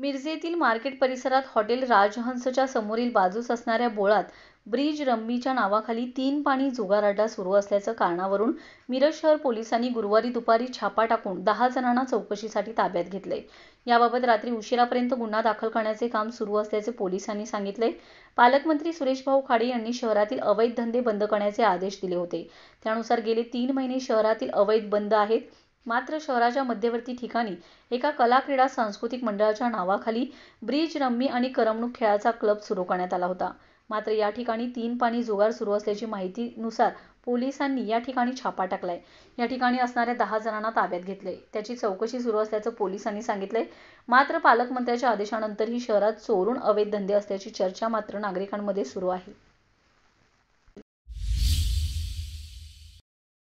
मिरजेतील मार्केट परिसरात हॉटेल राजहंसच्या समोरील बाजूस असणाऱ्या बोळात ब्रिज रम्मीच्या नावाखाली तीन पाणी जुगाराडा सुरू असल्याचं कारणावरून मिरज शहर पोलिसांनी गुरुवारी दुपारी छापा टाकून दहा जणांना चौकशीसाठी ताब्यात घेतले याबाबत रात्री उशिरापर्यंत गुन्हा दाखल करण्याचे काम सुरू असल्याचे पोलिसांनी सांगितले पालकमंत्री सुरेश भाऊ खाडे यांनी शहरातील अवैध धंदे बंद करण्याचे आदेश दिले होते त्यानुसार गेले तीन महिने शहरातील अवैध बंद आहेत मात्र शहराच्या मध्यवर्ती ठिकाणी एका कला क्रीडा सांस्कृतिक मंडळाच्या नावाखाली ब्रिज रम्मी आणि करमणूक खेळाचा क्लब सुरू करण्यात आला होता मात्र या ठिकाणी तीन पाणी जुगार सुरू असल्याची माहितीनुसार पोलिसांनी या ठिकाणी छापा टाकलाय या ठिकाणी असणाऱ्या दहा जणांना ताब्यात घेतले त्याची चौकशी सुरू असल्याचं पोलिसांनी सांगितलंय मात्र पालकमंत्र्याच्या आदेशानंतरही शहरात चोरून अवैध धंदे असल्याची चर्चा मात्र नागरिकांमध्ये सुरू आहे